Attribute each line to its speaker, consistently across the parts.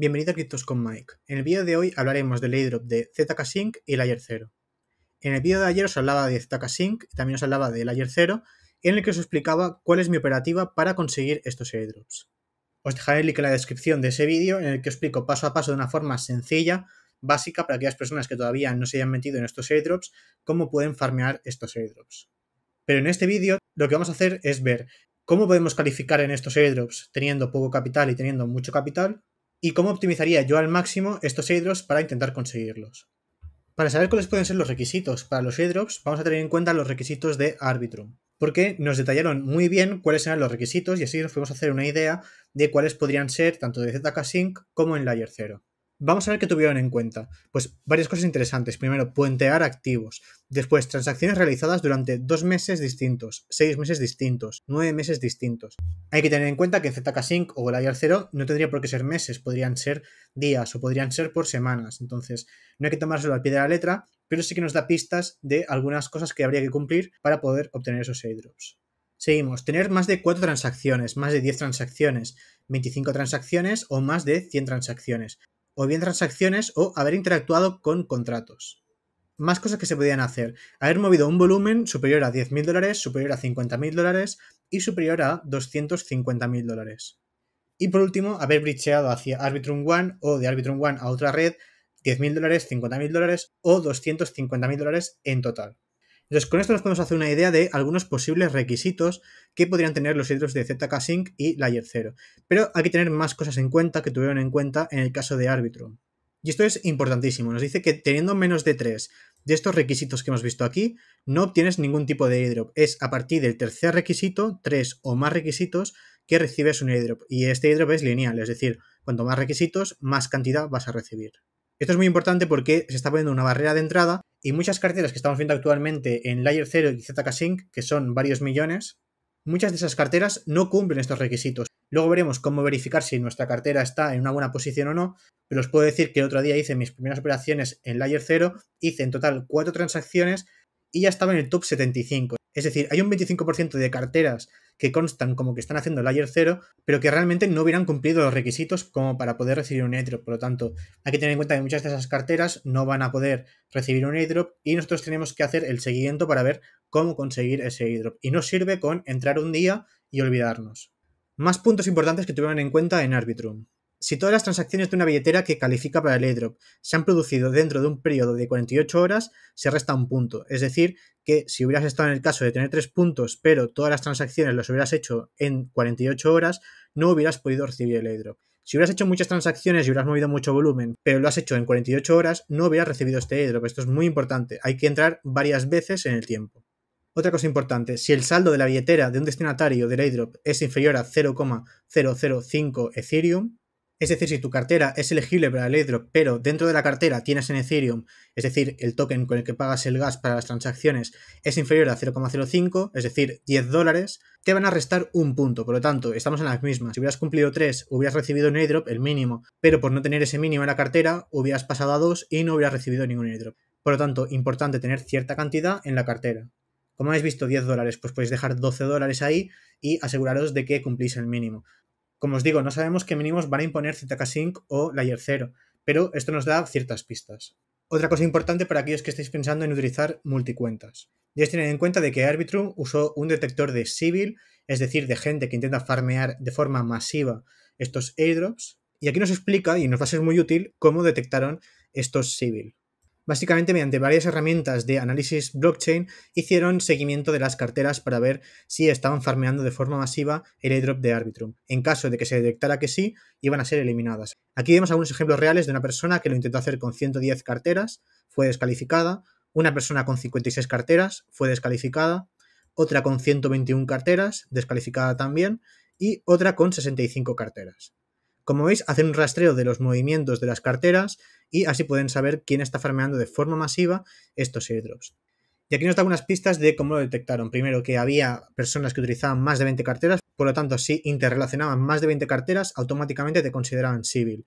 Speaker 1: Bienvenido a Cryptos con Mike. En el vídeo de hoy hablaremos del airdrop de ZK Sync y Layer 0. En el vídeo de ayer os hablaba de ZK Sync, también os hablaba de Layer 0, en el que os explicaba cuál es mi operativa para conseguir estos airdrops. Os dejaré el link en la descripción de ese vídeo en el que os explico paso a paso de una forma sencilla, básica para aquellas personas que todavía no se hayan metido en estos airdrops, cómo pueden farmear estos airdrops. Pero en este vídeo lo que vamos a hacer es ver cómo podemos calificar en estos airdrops teniendo poco capital y teniendo mucho capital, y cómo optimizaría yo al máximo estos airdrops para intentar conseguirlos. Para saber cuáles pueden ser los requisitos para los airdrops, vamos a tener en cuenta los requisitos de Arbitrum, porque nos detallaron muy bien cuáles eran los requisitos y así nos fuimos a hacer una idea de cuáles podrían ser tanto de ZK Sync como en Layer 0. Vamos a ver qué tuvieron en cuenta. Pues varias cosas interesantes. Primero, puentear activos. Después, transacciones realizadas durante dos meses distintos, seis meses distintos, nueve meses distintos. Hay que tener en cuenta que ZK-Sync o Layer 0 no tendría por qué ser meses, podrían ser días o podrían ser por semanas. Entonces, no hay que tomárselo al pie de la letra, pero sí que nos da pistas de algunas cosas que habría que cumplir para poder obtener esos airdrops. Seguimos, tener más de cuatro transacciones, más de 10 transacciones, 25 transacciones o más de 100 transacciones o bien transacciones o haber interactuado con contratos. Más cosas que se podían hacer. Haber movido un volumen superior a 10.000 dólares, superior a 50.000 dólares y superior a 250.000 dólares. Y por último, haber bricheado hacia Arbitrum One o de Arbitrum One a otra red 10.000 dólares, 50.000 dólares o 250.000 dólares en total. Entonces, con esto nos podemos hacer una idea de algunos posibles requisitos que podrían tener los hidros de ZK Sync y Layer 0. Pero hay que tener más cosas en cuenta que tuvieron en cuenta en el caso de Arbitrum. Y esto es importantísimo. Nos dice que teniendo menos de 3 de estos requisitos que hemos visto aquí, no obtienes ningún tipo de airdrop. Es a partir del tercer requisito, 3 o más requisitos, que recibes un airdrop. Y este airdrop es lineal, es decir, cuanto más requisitos, más cantidad vas a recibir. Esto es muy importante porque se está poniendo una barrera de entrada y muchas carteras que estamos viendo actualmente en Layer 0 y ZK-Sync, que son varios millones, muchas de esas carteras no cumplen estos requisitos. Luego veremos cómo verificar si nuestra cartera está en una buena posición o no, pero os puedo decir que el otro día hice mis primeras operaciones en Layer 0, hice en total cuatro transacciones y ya estaba en el top 75. Es decir, hay un 25% de carteras que constan como que están haciendo layer 0, pero que realmente no hubieran cumplido los requisitos como para poder recibir un airdrop. Por lo tanto, hay que tener en cuenta que muchas de esas carteras no van a poder recibir un airdrop y nosotros tenemos que hacer el seguimiento para ver cómo conseguir ese airdrop. Y no sirve con entrar un día y olvidarnos. Más puntos importantes que tuvieron en cuenta en Arbitrum. Si todas las transacciones de una billetera que califica para el airdrop se han producido dentro de un periodo de 48 horas, se resta un punto. Es decir, que si hubieras estado en el caso de tener tres puntos, pero todas las transacciones las hubieras hecho en 48 horas, no hubieras podido recibir el airdrop. Si hubieras hecho muchas transacciones y hubieras movido mucho volumen, pero lo has hecho en 48 horas, no hubieras recibido este airdrop. Esto es muy importante. Hay que entrar varias veces en el tiempo. Otra cosa importante, si el saldo de la billetera de un destinatario del airdrop es inferior a 0,005 Ethereum, es decir, si tu cartera es elegible para el airdrop, pero dentro de la cartera tienes en Ethereum, es decir, el token con el que pagas el gas para las transacciones, es inferior a 0,05, es decir, 10 dólares, te van a restar un punto. Por lo tanto, estamos en las mismas. Si hubieras cumplido 3, hubieras recibido un airdrop, el mínimo, pero por no tener ese mínimo en la cartera, hubieras pasado a 2 y no hubieras recibido ningún airdrop. Por lo tanto, importante tener cierta cantidad en la cartera. Como habéis visto, 10 dólares, pues podéis dejar 12 dólares ahí y aseguraros de que cumplís el mínimo. Como os digo, no sabemos qué mínimos van a imponer ZK-Sync o Layer 0, pero esto nos da ciertas pistas. Otra cosa importante para aquellos que estéis pensando en utilizar multicuentas. Debéis tener en cuenta de que Arbitrum usó un detector de civil, es decir, de gente que intenta farmear de forma masiva estos airdrops, y aquí nos explica y nos va a ser muy útil cómo detectaron estos civil básicamente mediante varias herramientas de análisis blockchain, hicieron seguimiento de las carteras para ver si estaban farmeando de forma masiva el airdrop de Arbitrum. En caso de que se detectara que sí, iban a ser eliminadas. Aquí vemos algunos ejemplos reales de una persona que lo intentó hacer con 110 carteras, fue descalificada, una persona con 56 carteras, fue descalificada, otra con 121 carteras, descalificada también, y otra con 65 carteras. Como veis, hacen un rastreo de los movimientos de las carteras y así pueden saber quién está farmeando de forma masiva estos airdrops. Y aquí nos da algunas pistas de cómo lo detectaron. Primero, que había personas que utilizaban más de 20 carteras, por lo tanto, si interrelacionaban más de 20 carteras, automáticamente te consideraban civil.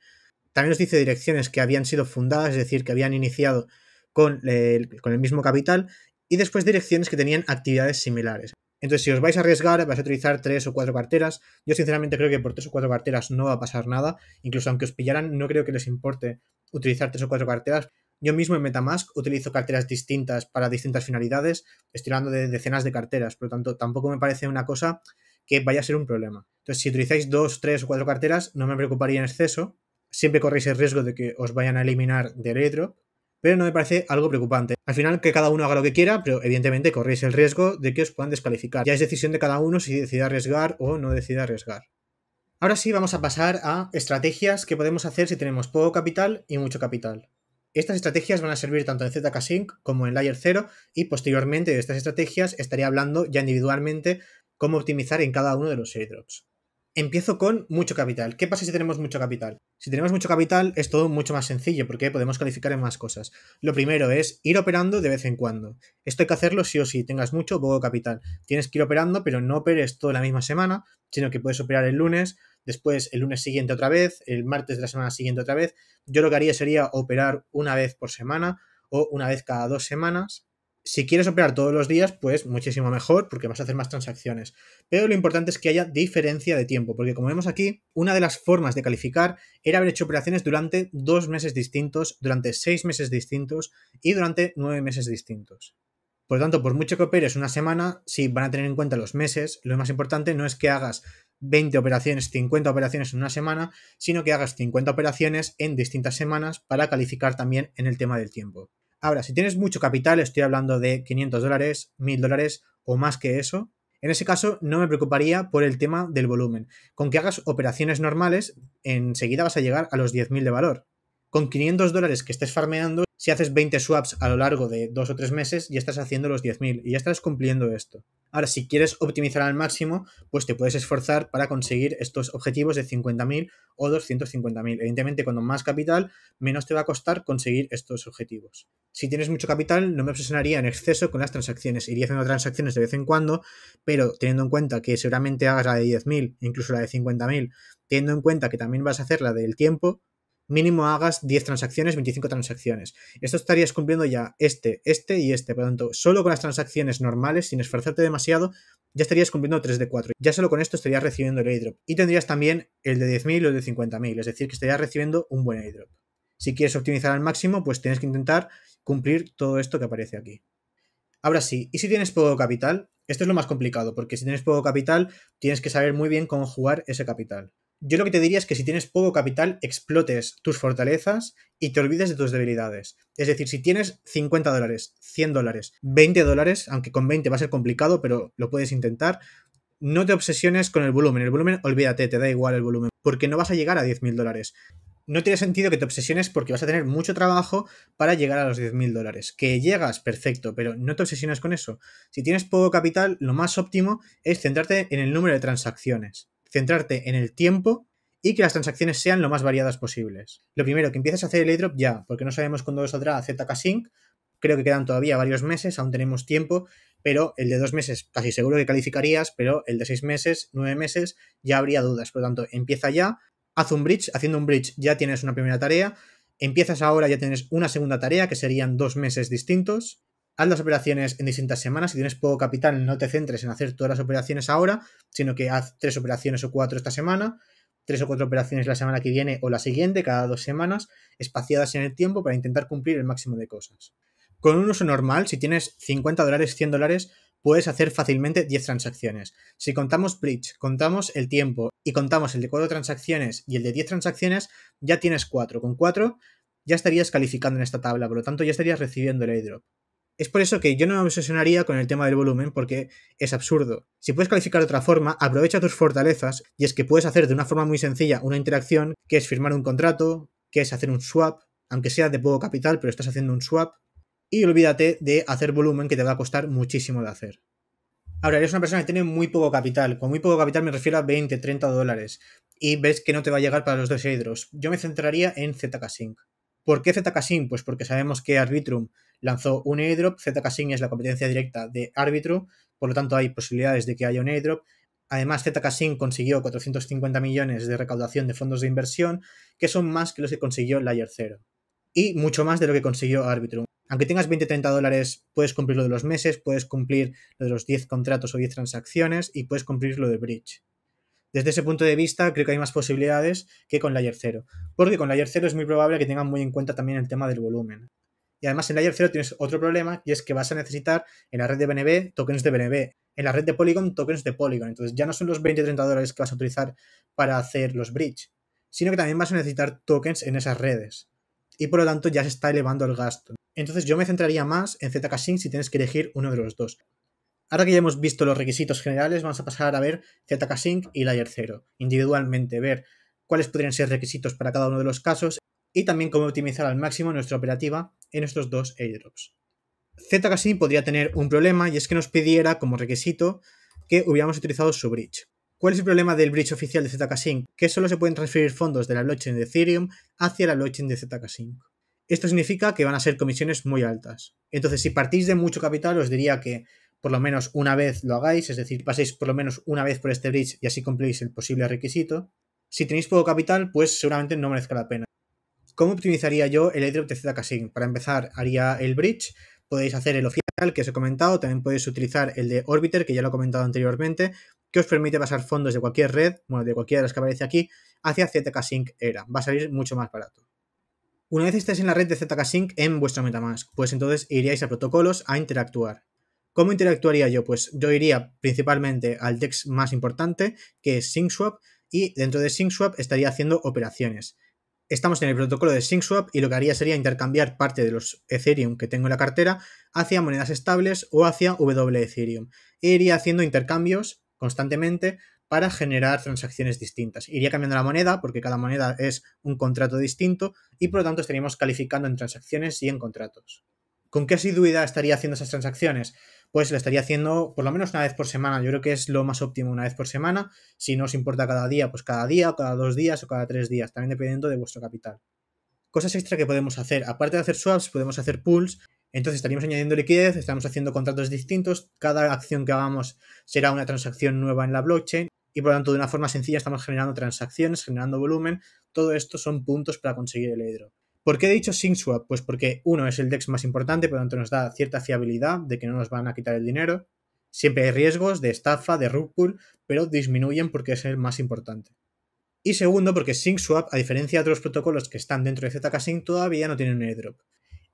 Speaker 1: También nos dice direcciones que habían sido fundadas, es decir, que habían iniciado con el, con el mismo capital, y después direcciones que tenían actividades similares. Entonces, si os vais a arriesgar, vais a utilizar tres o cuatro carteras. Yo sinceramente creo que por tres o cuatro carteras no va a pasar nada. Incluso aunque os pillaran, no creo que les importe utilizar tres o cuatro carteras. Yo mismo en Metamask utilizo carteras distintas para distintas finalidades. Estoy hablando de decenas de carteras, por lo tanto, tampoco me parece una cosa que vaya a ser un problema. Entonces, si utilizáis dos, tres o cuatro carteras, no me preocuparía en exceso. Siempre corréis el riesgo de que os vayan a eliminar de airdrop, pero no me parece algo preocupante. Al final, que cada uno haga lo que quiera, pero evidentemente corréis el riesgo de que os puedan descalificar. Ya es decisión de cada uno si decide arriesgar o no decide arriesgar. Ahora sí, vamos a pasar a estrategias que podemos hacer si tenemos poco capital y mucho capital. Estas estrategias van a servir tanto en ZK Sync como en Layer 0 y posteriormente de estas estrategias estaré hablando ya individualmente cómo optimizar en cada uno de los airdrops. Empiezo con mucho capital. ¿Qué pasa si tenemos mucho capital? Si tenemos mucho capital es todo mucho más sencillo porque podemos calificar en más cosas. Lo primero es ir operando de vez en cuando. Esto hay que hacerlo sí o sí, tengas mucho o poco capital. Tienes que ir operando, pero no operes toda la misma semana, sino que puedes operar el lunes, después el lunes siguiente otra vez, el martes de la semana siguiente otra vez. Yo lo que haría sería operar una vez por semana o una vez cada dos semanas si quieres operar todos los días, pues muchísimo mejor porque vas a hacer más transacciones. Pero lo importante es que haya diferencia de tiempo, porque como vemos aquí, una de las formas de calificar era haber hecho operaciones durante dos meses distintos, durante seis meses distintos y durante nueve meses distintos. Por lo tanto, por mucho que operes una semana, si van a tener en cuenta los meses, lo más importante no es que hagas 20 operaciones, 50 operaciones en una semana, sino que hagas 50 operaciones en distintas semanas para calificar también en el tema del tiempo. Ahora, si tienes mucho capital, estoy hablando de 500 dólares, 1000 dólares o más que eso, en ese caso no me preocuparía por el tema del volumen. Con que hagas operaciones normales, enseguida vas a llegar a los 10.000 de valor con 500 dólares que estés farmeando, si haces 20 swaps a lo largo de dos o tres meses, ya estás haciendo los 10.000 y ya estás cumpliendo esto. Ahora, si quieres optimizar al máximo, pues te puedes esforzar para conseguir estos objetivos de 50.000 o 250.000. Evidentemente, cuando más capital, menos te va a costar conseguir estos objetivos. Si tienes mucho capital, no me obsesionaría en exceso con las transacciones. Iría haciendo transacciones de vez en cuando, pero teniendo en cuenta que seguramente hagas la de 10.000, incluso la de 50.000, teniendo en cuenta que también vas a hacer la del tiempo, mínimo hagas 10 transacciones, 25 transacciones. Esto estarías cumpliendo ya este, este y este. Por lo tanto, solo con las transacciones normales, sin esforzarte demasiado, ya estarías cumpliendo 3 de 4. Ya solo con esto estarías recibiendo el airdrop. Y tendrías también el de 10.000 o el de 50.000, es decir, que estarías recibiendo un buen airdrop. Si quieres optimizar al máximo, pues tienes que intentar cumplir todo esto que aparece aquí. Ahora sí, ¿y si tienes poco capital? Esto es lo más complicado, porque si tienes poco capital, tienes que saber muy bien cómo jugar ese capital. Yo lo que te diría es que si tienes poco capital, explotes tus fortalezas y te olvides de tus debilidades. Es decir, si tienes 50 dólares, 100 dólares, 20 dólares, aunque con 20 va a ser complicado, pero lo puedes intentar, no te obsesiones con el volumen. El volumen, olvídate, te da igual el volumen, porque no vas a llegar a 10.000 dólares. No tiene sentido que te obsesiones porque vas a tener mucho trabajo para llegar a los 10.000 dólares. Que llegas, perfecto, pero no te obsesiones con eso. Si tienes poco capital, lo más óptimo es centrarte en el número de transacciones centrarte en el tiempo y que las transacciones sean lo más variadas posibles. Lo primero, que empieces a hacer el airdrop ya, porque no sabemos cuándo saldrá ZK-Sync. Creo que quedan todavía varios meses, aún tenemos tiempo, pero el de dos meses casi seguro que calificarías, pero el de seis meses, nueve meses, ya habría dudas. Por lo tanto, empieza ya, haz un bridge. Haciendo un bridge ya tienes una primera tarea. Empiezas ahora, ya tienes una segunda tarea, que serían dos meses distintos haz las operaciones en distintas semanas. Si tienes poco capital, no te centres en hacer todas las operaciones ahora, sino que haz tres operaciones o cuatro esta semana, tres o cuatro operaciones la semana que viene o la siguiente, cada dos semanas, espaciadas en el tiempo para intentar cumplir el máximo de cosas. Con un uso normal, si tienes 50 dólares, 100 dólares, puedes hacer fácilmente 10 transacciones. Si contamos bridge, contamos el tiempo y contamos el de cuatro transacciones y el de 10 transacciones, ya tienes 4. Con 4 ya estarías calificando en esta tabla, por lo tanto ya estarías recibiendo el airdrop. Es por eso que yo no me obsesionaría con el tema del volumen porque es absurdo. Si puedes calificar de otra forma, aprovecha tus fortalezas y es que puedes hacer de una forma muy sencilla una interacción que es firmar un contrato, que es hacer un swap, aunque sea de poco capital, pero estás haciendo un swap. Y olvídate de hacer volumen que te va a costar muchísimo de hacer. Ahora, eres una persona que tiene muy poco capital. Con muy poco capital me refiero a 20, 30 dólares. Y ves que no te va a llegar para los dos Hydros. Yo me centraría en ZK Sync. ¿Por qué ZK Pues porque sabemos que Arbitrum lanzó un airdrop. ZK es la competencia directa de Arbitrum, por lo tanto hay posibilidades de que haya un airdrop. Además, ZK consiguió 450 millones de recaudación de fondos de inversión, que son más que los que consiguió Layer 0. Y mucho más de lo que consiguió Arbitrum. Aunque tengas 20-30 dólares, puedes cumplir lo de los meses, puedes cumplir lo de los 10 contratos o 10 transacciones y puedes cumplir lo de Bridge. Desde ese punto de vista, creo que hay más posibilidades que con Layer 0. Porque con Layer 0 es muy probable que tengan muy en cuenta también el tema del volumen. Y además en Layer 0 tienes otro problema y es que vas a necesitar en la red de BNB tokens de BNB, en la red de Polygon tokens de Polygon. Entonces ya no son los 20-30 o dólares que vas a utilizar para hacer los bridge, sino que también vas a necesitar tokens en esas redes. Y por lo tanto ya se está elevando el gasto. Entonces yo me centraría más en ZK Sync si tienes que elegir uno de los dos. Ahora que ya hemos visto los requisitos generales, vamos a pasar a ver ZK Sync y Layer 0, individualmente, ver cuáles podrían ser requisitos para cada uno de los casos y también cómo optimizar al máximo nuestra operativa en estos dos airdrops. ZKSync podría tener un problema y es que nos pidiera como requisito que hubiéramos utilizado su bridge. ¿Cuál es el problema del bridge oficial de ZKSync? Que solo se pueden transferir fondos de la blockchain de Ethereum hacia la blockchain de ZKSync. Esto significa que van a ser comisiones muy altas. Entonces, si partís de mucho capital, os diría que por lo menos una vez lo hagáis, es decir, paséis por lo menos una vez por este bridge y así cumplís el posible requisito. Si tenéis poco capital, pues seguramente no merezca la pena. ¿Cómo optimizaría yo el airdrop de zk-sync? Para empezar, haría el bridge. Podéis hacer el oficial que os he comentado. También podéis utilizar el de Orbiter, que ya lo he comentado anteriormente, que os permite pasar fondos de cualquier red, bueno, de cualquiera de las que aparece aquí, hacia ZK-Sync Era. Va a salir mucho más barato. Una vez estéis en la red de ZK-Sync en vuestro MetaMask, pues entonces iríais a protocolos a interactuar. ¿Cómo interactuaría yo? Pues yo iría principalmente al DEX más importante, que es SyncSwap, y dentro de SyncSwap estaría haciendo operaciones estamos en el protocolo de SyncSwap y lo que haría sería intercambiar parte de los Ethereum que tengo en la cartera hacia monedas estables o hacia W Ethereum. E iría haciendo intercambios constantemente para generar transacciones distintas. Iría cambiando la moneda porque cada moneda es un contrato distinto y por lo tanto estaríamos calificando en transacciones y en contratos. ¿Con qué asiduidad estaría haciendo esas transacciones? pues lo estaría haciendo por lo menos una vez por semana. Yo creo que es lo más óptimo una vez por semana. Si no os importa cada día, pues cada día, o cada dos días o cada tres días, también dependiendo de vuestro capital. Cosas extra que podemos hacer. Aparte de hacer swaps, podemos hacer pools. Entonces estaríamos añadiendo liquidez, estamos haciendo contratos distintos. Cada acción que hagamos será una transacción nueva en la blockchain y por lo tanto de una forma sencilla estamos generando transacciones, generando volumen. Todo esto son puntos para conseguir el airdrop. ¿Por qué he dicho SyncSwap? Pues porque uno es el DEX más importante, por lo tanto nos da cierta fiabilidad de que no nos van a quitar el dinero. Siempre hay riesgos de estafa, de root pool, pero disminuyen porque es el más importante. Y segundo, porque SyncSwap, a diferencia de otros protocolos que están dentro de ZK-Sync, todavía no tienen un airdrop.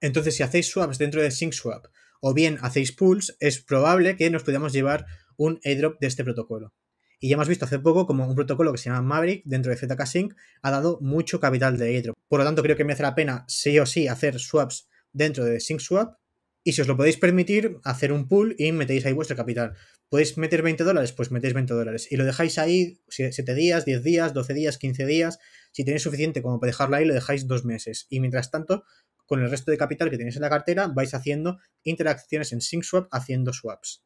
Speaker 1: Entonces, si hacéis swaps dentro de SyncSwap o bien hacéis pools, es probable que nos podamos llevar un airdrop de este protocolo. Y ya hemos visto hace poco como un protocolo que se llama Maverick dentro de ZK Sync ha dado mucho capital de Airdrop. Por lo tanto, creo que merece la pena sí o sí hacer swaps dentro de SyncSwap. Y si os lo podéis permitir, hacer un pool y metéis ahí vuestro capital. ¿Podéis meter 20 dólares? Pues metéis 20 dólares. Y lo dejáis ahí 7 días, 10 días, 12 días, 15 días. Si tenéis suficiente como para dejarlo ahí, lo dejáis dos meses. Y mientras tanto, con el resto de capital que tenéis en la cartera, vais haciendo interacciones en SyncSwap haciendo swaps.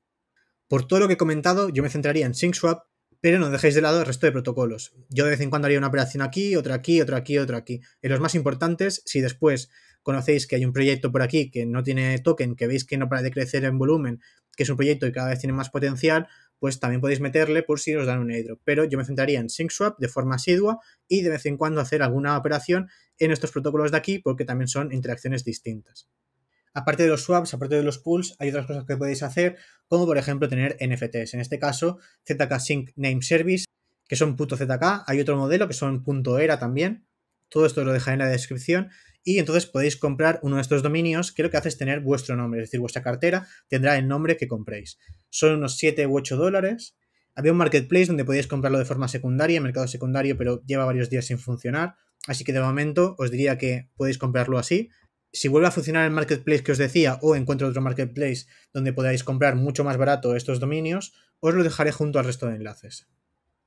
Speaker 1: Por todo lo que he comentado, yo me centraría en SyncSwap pero no dejéis de lado el resto de protocolos. Yo de vez en cuando haría una operación aquí, otra aquí, otra aquí, otra aquí. En los más importantes, si después conocéis que hay un proyecto por aquí que no tiene token, que veis que no para de crecer en volumen, que es un proyecto y cada vez tiene más potencial, pues también podéis meterle por si os dan un airdrop. Pero yo me centraría en SyncSwap de forma asidua y de vez en cuando hacer alguna operación en estos protocolos de aquí porque también son interacciones distintas. Aparte de los swaps, aparte de los pools, hay otras cosas que podéis hacer, como por ejemplo tener NFTs. En este caso, ZK Sync Name Service, que son .zk. Hay otro modelo que son .era también. Todo esto lo dejaré en la descripción. Y entonces podéis comprar uno de estos dominios que lo que hace es tener vuestro nombre, es decir, vuestra cartera tendrá el nombre que compréis. Son unos 7 u 8 dólares. Había un marketplace donde podéis comprarlo de forma secundaria, mercado secundario, pero lleva varios días sin funcionar. Así que de momento os diría que podéis comprarlo así, si vuelve a funcionar el marketplace que os decía o encuentro otro marketplace donde podáis comprar mucho más barato estos dominios, os lo dejaré junto al resto de enlaces.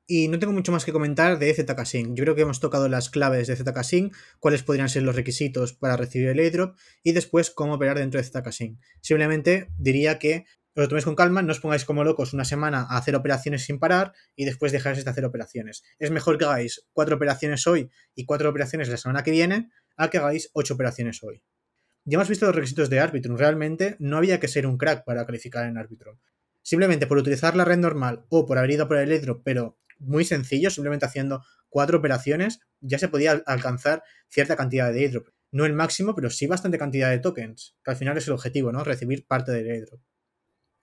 Speaker 1: Y no tengo mucho más que comentar de zk Yo creo que hemos tocado las claves de zk cuáles podrían ser los requisitos para recibir el airdrop y después cómo operar dentro de zk Simplemente diría que os lo toméis con calma, no os pongáis como locos una semana a hacer operaciones sin parar y después dejáis de hacer operaciones. Es mejor que hagáis cuatro operaciones hoy y cuatro operaciones la semana que viene a que hagáis ocho operaciones hoy ya hemos visto los requisitos de árbitro. Realmente no había que ser un crack para calificar en árbitro. Simplemente por utilizar la red normal o por haber ido por el airdrop, pero muy sencillo, simplemente haciendo cuatro operaciones, ya se podía alcanzar cierta cantidad de airdrop. No el máximo, pero sí bastante cantidad de tokens, que al final es el objetivo, ¿no? Recibir parte del airdrop.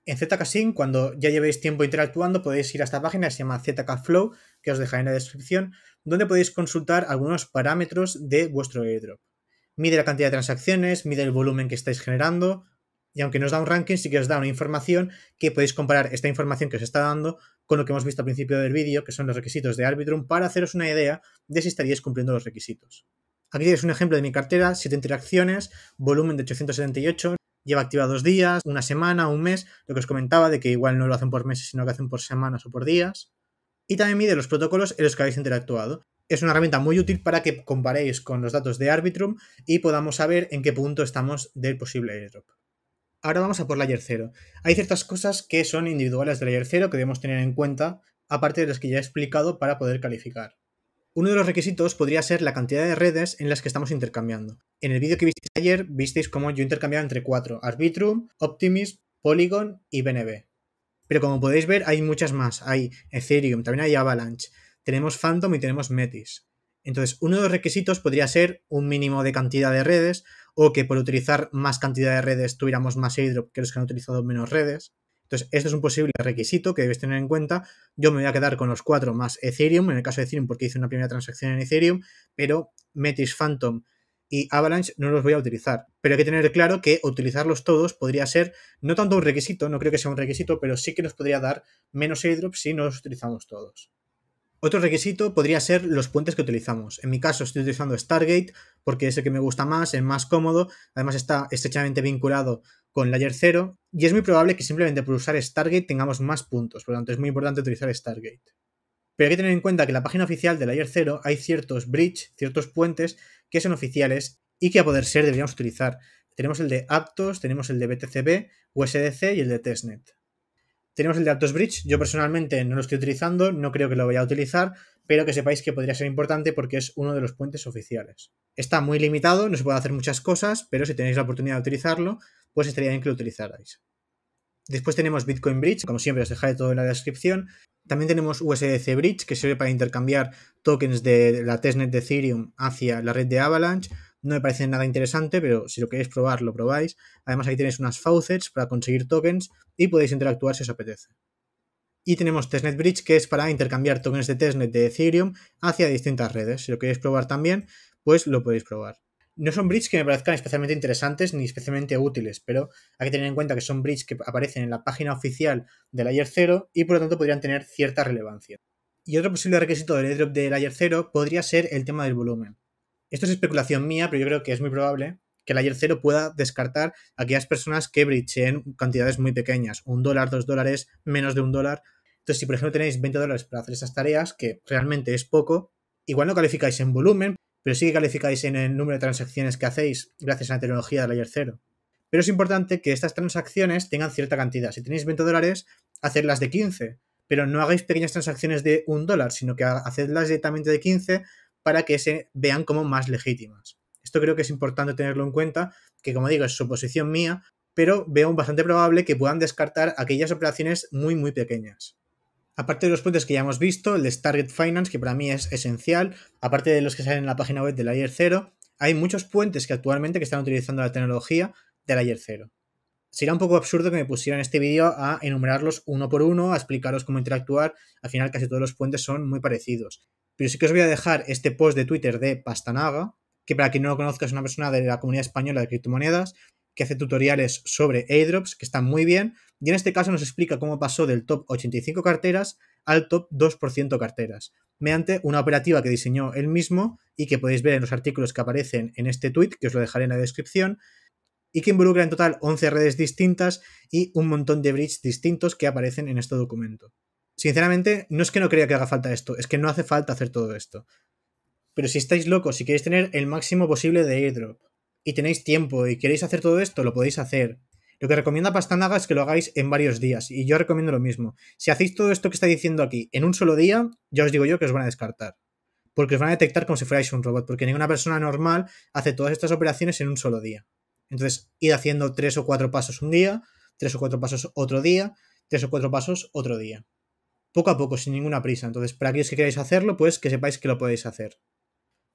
Speaker 1: En ZK cuando ya llevéis tiempo interactuando, podéis ir a esta página que se llama ZK-Flow, que os dejaré en la descripción, donde podéis consultar algunos parámetros de vuestro airdrop mide la cantidad de transacciones, mide el volumen que estáis generando, y aunque no os da un ranking, sí que os da una información que podéis comparar esta información que os está dando con lo que hemos visto al principio del vídeo, que son los requisitos de Arbitrum, para haceros una idea de si estaríais cumpliendo los requisitos. Aquí tenéis un ejemplo de mi cartera, 7 interacciones, volumen de 878, lleva activa dos días, una semana, un mes, lo que os comentaba de que igual no lo hacen por meses, sino que hacen por semanas o por días. Y también mide los protocolos en los que habéis interactuado es una herramienta muy útil para que comparéis con los datos de Arbitrum y podamos saber en qué punto estamos del posible airdrop. Ahora vamos a por Layer 0. Hay ciertas cosas que son individuales de Layer 0 que debemos tener en cuenta, aparte de las que ya he explicado para poder calificar. Uno de los requisitos podría ser la cantidad de redes en las que estamos intercambiando. En el vídeo que visteis ayer, visteis cómo yo intercambiaba entre cuatro, Arbitrum, Optimism, Polygon y BNB. Pero como podéis ver, hay muchas más. Hay Ethereum, también hay Avalanche, tenemos Phantom y tenemos Metis. Entonces, uno de los requisitos podría ser un mínimo de cantidad de redes o que por utilizar más cantidad de redes tuviéramos más airdrop que los que han utilizado menos redes. Entonces, esto es un posible requisito que debes tener en cuenta. Yo me voy a quedar con los cuatro más Ethereum, en el caso de Ethereum porque hice una primera transacción en Ethereum, pero Metis, Phantom y Avalanche no los voy a utilizar. Pero hay que tener claro que utilizarlos todos podría ser no tanto un requisito, no creo que sea un requisito, pero sí que nos podría dar menos airdrop si no los utilizamos todos. Otro requisito podría ser los puentes que utilizamos. En mi caso estoy utilizando Stargate porque es el que me gusta más, es más cómodo, además está estrechamente vinculado con Layer 0 y es muy probable que simplemente por usar Stargate tengamos más puntos, por lo tanto es muy importante utilizar Stargate. Pero hay que tener en cuenta que en la página oficial de Layer 0 hay ciertos bridge, ciertos puentes que son oficiales y que a poder ser deberíamos utilizar. Tenemos el de Aptos, tenemos el de BTCB, USDC y el de Testnet. Tenemos el de Bridge, yo personalmente no lo estoy utilizando, no creo que lo vaya a utilizar, pero que sepáis que podría ser importante porque es uno de los puentes oficiales. Está muy limitado, no se puede hacer muchas cosas, pero si tenéis la oportunidad de utilizarlo, pues estaría bien que lo utilizarais. Después tenemos Bitcoin Bridge, como siempre os dejaré todo en la descripción. También tenemos USDC Bridge, que sirve para intercambiar tokens de la testnet de Ethereum hacia la red de Avalanche. No me parece nada interesante, pero si lo queréis probar, lo probáis. Además, ahí tenéis unas faucets para conseguir tokens y podéis interactuar si os apetece. Y tenemos Testnet Bridge, que es para intercambiar tokens de testnet de Ethereum hacia distintas redes. Si lo queréis probar también, pues lo podéis probar. No son bridges que me parezcan especialmente interesantes ni especialmente útiles, pero hay que tener en cuenta que son bridges que aparecen en la página oficial de Layer 0 y por lo tanto podrían tener cierta relevancia. Y otro posible requisito del airdrop de Layer 0 podría ser el tema del volumen. Esto es especulación mía, pero yo creo que es muy probable que el ayer pueda descartar aquellas personas que en cantidades muy pequeñas, un dólar, dos dólares, menos de un dólar. Entonces, si por ejemplo tenéis 20 dólares para hacer esas tareas, que realmente es poco, igual no calificáis en volumen, pero sí calificáis en el número de transacciones que hacéis gracias a la tecnología del layer 0. Pero es importante que estas transacciones tengan cierta cantidad. Si tenéis 20 dólares, hacedlas de 15, pero no hagáis pequeñas transacciones de un dólar, sino que hacedlas directamente de 15 para que se vean como más legítimas. Esto creo que es importante tenerlo en cuenta, que como digo, es suposición mía, pero veo bastante probable que puedan descartar aquellas operaciones muy muy pequeñas. Aparte de los puentes que ya hemos visto, el de Target Finance, que para mí es esencial, aparte de los que salen en la página web del Layer 0, hay muchos puentes que actualmente que están utilizando la tecnología del Layer 0. Sería un poco absurdo que me pusieran este vídeo a enumerarlos uno por uno, a explicaros cómo interactuar. Al final casi todos los puentes son muy parecidos. Pero sí que os voy a dejar este post de Twitter de Pastanaga, que para quien no lo conozca es una persona de la comunidad española de criptomonedas, que hace tutoriales sobre airdrops, que están muy bien, y en este caso nos explica cómo pasó del top 85 carteras al top 2% carteras, mediante una operativa que diseñó él mismo y que podéis ver en los artículos que aparecen en este tweet, que os lo dejaré en la descripción, y que involucra en total 11 redes distintas y un montón de bridges distintos que aparecen en este documento. Sinceramente, no es que no crea que haga falta esto, es que no hace falta hacer todo esto. Pero si estáis locos, si queréis tener el máximo posible de airdrop y tenéis tiempo y queréis hacer todo esto, lo podéis hacer. Lo que recomienda Pastanaga es que lo hagáis en varios días y yo recomiendo lo mismo. Si hacéis todo esto que está diciendo aquí en un solo día, ya os digo yo que os van a descartar. Porque os van a detectar como si fuerais un robot, porque ninguna persona normal hace todas estas operaciones en un solo día. Entonces, id haciendo tres o cuatro pasos un día, tres o cuatro pasos otro día, tres o cuatro pasos otro día poco a poco, sin ninguna prisa. Entonces, para aquellos que queráis hacerlo, pues que sepáis que lo podéis hacer.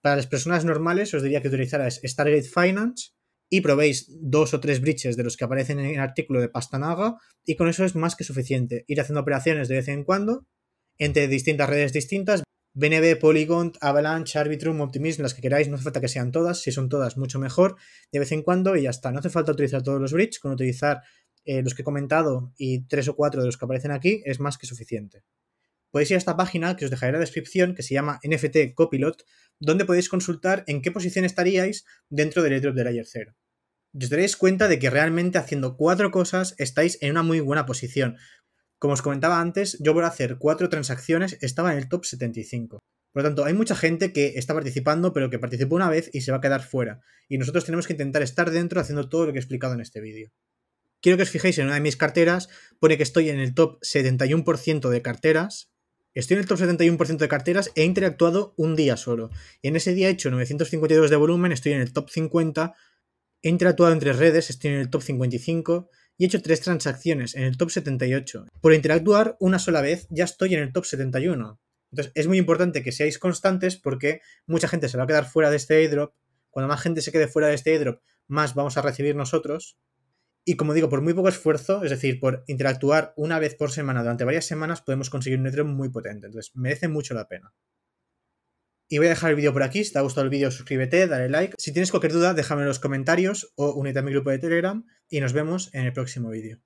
Speaker 1: Para las personas normales, os diría que utilizarais Stargate Finance y probéis dos o tres bridges de los que aparecen en el artículo de Pastanaga, y con eso es más que suficiente. Ir haciendo operaciones de vez en cuando entre distintas redes distintas. BNB, Polygon, Avalanche, Arbitrum, Optimism, las que queráis, no hace falta que sean todas, si son todas, mucho mejor, de vez en cuando y ya está. No hace falta utilizar todos los bridges, con utilizar eh, los que he comentado y tres o cuatro de los que aparecen aquí, es más que suficiente. Podéis ir a esta página que os dejaré en la descripción, que se llama NFT Copilot, donde podéis consultar en qué posición estaríais dentro del airdrop de Layer 0. os daréis cuenta de que realmente haciendo cuatro cosas estáis en una muy buena posición. Como os comentaba antes, yo por hacer cuatro transacciones estaba en el top 75. Por lo tanto, hay mucha gente que está participando, pero que participó una vez y se va a quedar fuera. Y nosotros tenemos que intentar estar dentro haciendo todo lo que he explicado en este vídeo quiero que os fijéis en una de mis carteras, pone que estoy en el top 71% de carteras. Estoy en el top 71% de carteras, he interactuado un día solo. Y En ese día he hecho 952 de volumen, estoy en el top 50. He interactuado en tres redes, estoy en el top 55 y he hecho tres transacciones en el top 78. Por interactuar una sola vez ya estoy en el top 71. Entonces es muy importante que seáis constantes porque mucha gente se va a quedar fuera de este airdrop. Cuando más gente se quede fuera de este airdrop, más vamos a recibir nosotros. Y como digo, por muy poco esfuerzo, es decir, por interactuar una vez por semana durante varias semanas, podemos conseguir un neutro muy potente. Entonces, merece mucho la pena. Y voy a dejar el vídeo por aquí. Si te ha gustado el vídeo, suscríbete, dale like. Si tienes cualquier duda, déjame en los comentarios o únete a mi grupo de Telegram. Y nos vemos en el próximo vídeo.